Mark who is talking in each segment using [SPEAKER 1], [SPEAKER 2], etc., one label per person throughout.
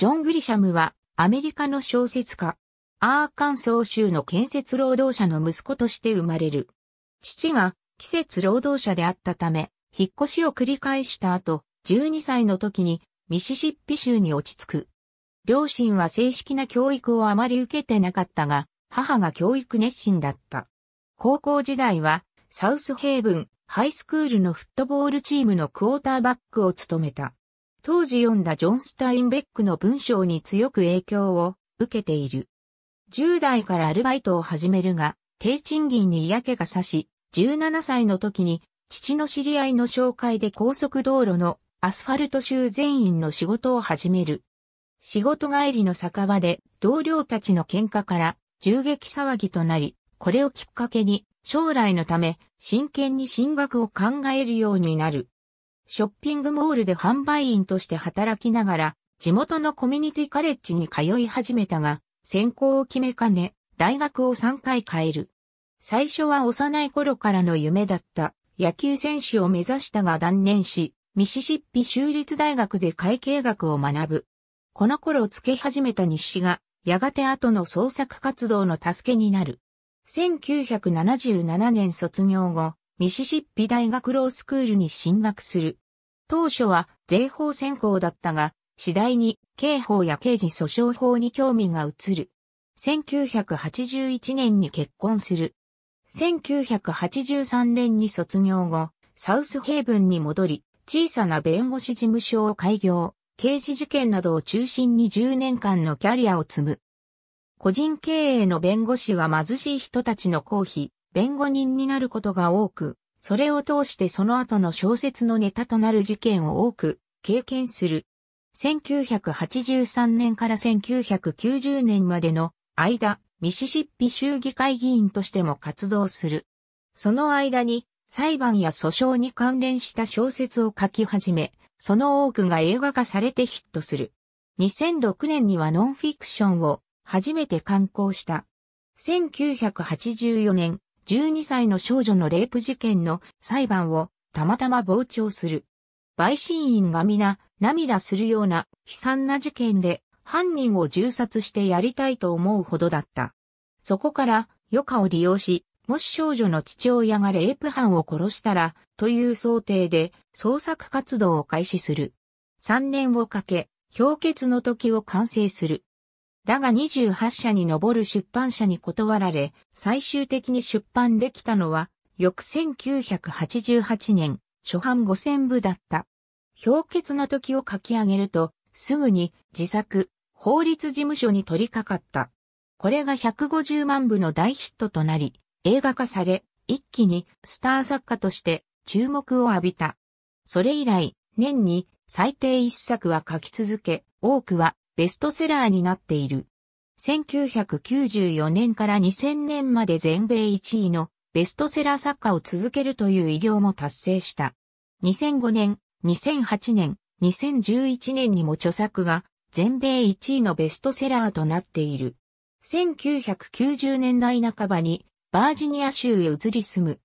[SPEAKER 1] ジョン・グリシャムは、アメリカの小説家。アーカンソー州の建設労働者の息子として生まれる。父が、季節労働者であったため、引っ越しを繰り返した後、12歳の時にミシシッピ州に落ち着く。両親は正式な教育をあまり受けてなかったが、母が教育熱心だった。高校時代は、サウスヘイブンハイスクールのフットボールチームのクォーターバックを務めた。当時読んだジョン・スタインベックの文章に強く影響を受けている。10代からアルバイトを始めるが、低賃金に嫌気がさし、17歳の時に父の知り合いの紹介で高速道路のアスファルト修全員の仕事を始める。仕事帰りの酒場で同僚たちの喧嘩から銃撃騒ぎとなり、これをきっかけに将来のため真剣に進学を考えるようになる。ショッピングモールで販売員として働きながら、地元のコミュニティカレッジに通い始めたが、専攻を決めかね、大学を3回変える。最初は幼い頃からの夢だった野球選手を目指したが断念し、ミシシッピ州立大学で会計学を学ぶ。この頃つけ始めた日誌が、やがて後の創作活動の助けになる。1977年卒業後、ミシシッピ大学ロースクールに進学する。当初は税法専攻だったが、次第に刑法や刑事訴訟法に興味が移る。1981年に結婚する。1983年に卒業後、サウスヘイブンに戻り、小さな弁護士事務所を開業、刑事事件などを中心に10年間のキャリアを積む。個人経営の弁護士は貧しい人たちの公費、弁護人になることが多く、それを通してその後の小説のネタとなる事件を多く経験する。1983年から1990年までの間、ミシシッピ州議会議員としても活動する。その間に裁判や訴訟に関連した小説を書き始め、その多くが映画化されてヒットする。2006年にはノンフィクションを初めて刊行した。1984年、12歳の少女のレイプ事件の裁判をたまたま傍聴する。陪審員が皆涙するような悲惨な事件で犯人を銃殺してやりたいと思うほどだった。そこから余暇を利用し、もし少女の父親がレイプ犯を殺したら、という想定で捜索活動を開始する。3年をかけ、氷結の時を完成する。だが28社に上る出版社に断られ、最終的に出版できたのは、翌1988年、初版5000部だった。氷結の時を書き上げると、すぐに自作、法律事務所に取り掛かった。これが150万部の大ヒットとなり、映画化され、一気にスター作家として注目を浴びた。それ以来、年に最低一作は書き続け、多くはベストセラーになっている。1994年から2000年まで全米1位のベストセラー作家を続けるという偉業も達成した。2005年、2008年、2011年にも著作が全米1位のベストセラーとなっている。1990年代半ばにバージニア州へ移り住む。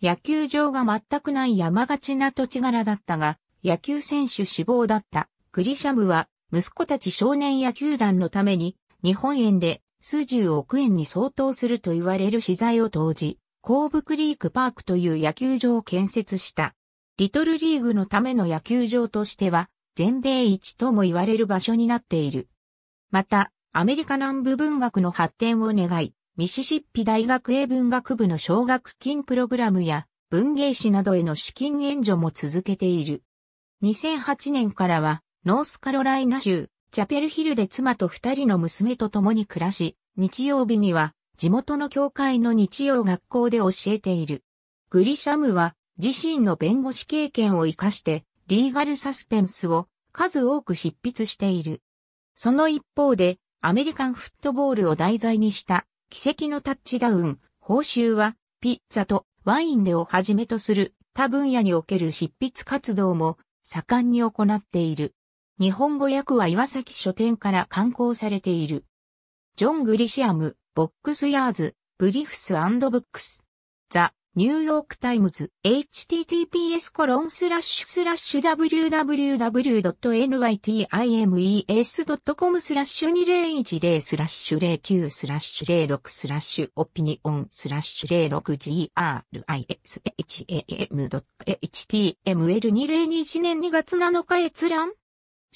[SPEAKER 1] 野球場が全くない山がちな土地柄だったが、野球選手志望だったクリシャムは息子たち少年野球団のために、日本円で数十億円に相当すると言われる資材を投じ、コーブクリークパークという野球場を建設した。リトルリーグのための野球場としては、全米一とも言われる場所になっている。また、アメリカ南部文学の発展を願い、ミシシッピ大学英文学部の奨学金プログラムや文芸誌などへの資金援助も続けている。2008年からはノースカロライナ州、チャペルヒルで妻と二人の娘と共に暮らし、日曜日には地元の教会の日曜学校で教えている。グリシャムは自身の弁護士経験を活かしてリーガルサスペンスを数多く執筆している。その一方でアメリカンフットボールを題材にした奇跡のタッチダウン、報酬はピッツァとワインでをはじめとする他分野における執筆活動も盛んに行っている。日本語訳は岩崎書店から刊行されている。ジョン・グリシアム、ボックスヤーズ、ブリフスブックス。ザ・ニューヨークタイムズ、https コロンスラッシュスラッシュ www.nytimes.com スラッシュ2010スラッシュ09スラッシュ06スラッシュオピニオンスラッシュ 06grisham.html2021 年2月7日閲覧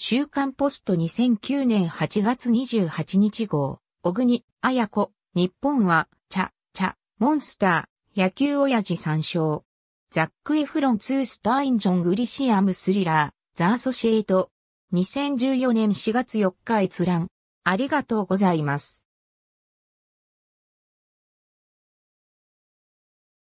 [SPEAKER 1] 週刊ポスト2009年8月28日号、小国、綾子、日本は、チャ、モンスター、野球親父参照。ザック・エフロン2スター・イン・ジョン・グリシアム・スリラー、ザ・アソシエイト。2014年4月4日閲覧。ありがとうございます。